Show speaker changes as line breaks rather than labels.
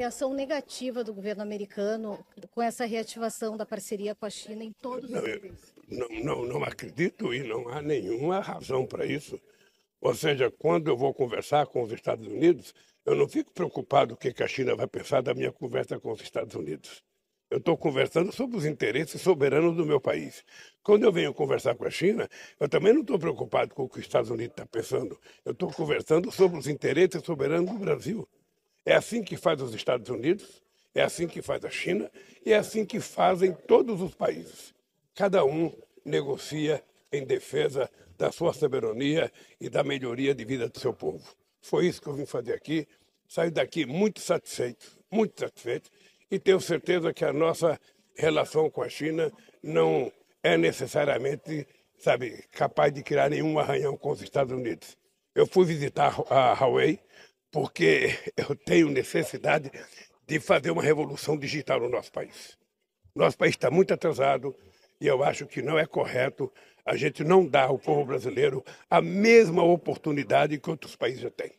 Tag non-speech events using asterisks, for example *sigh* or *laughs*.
reação negativa do governo americano com essa reativação da parceria com a China em todos não, os níveis? Não, não, não acredito e não há nenhuma razão para isso. Ou seja, quando eu vou conversar com os Estados Unidos, eu não fico preocupado o que a China vai pensar da minha conversa com os Estados Unidos. Eu estou conversando sobre os interesses soberanos do meu país. Quando eu venho conversar com a China, eu também não estou preocupado com o que os Estados Unidos estão tá pensando. Eu estou conversando sobre os interesses soberanos do Brasil. É assim que faz os Estados Unidos, é assim que faz a China e é assim que fazem todos os países. Cada um negocia em defesa da sua soberania e da melhoria de vida do seu povo. Foi isso que eu vim fazer aqui. Saio daqui muito satisfeito, muito satisfeito, e tenho certeza que a nossa relação com a China não é necessariamente, sabe, capaz de criar nenhum arranhão com os Estados Unidos. Eu fui visitar a Huawei, porque *laughs* eu tenho necessidade de fazer uma revolução digital no nosso país. Nosso país está muito atrasado e eu acho que não é correto a gente não dar ao povo brasileiro a mesma oportunidade que outros países já têm.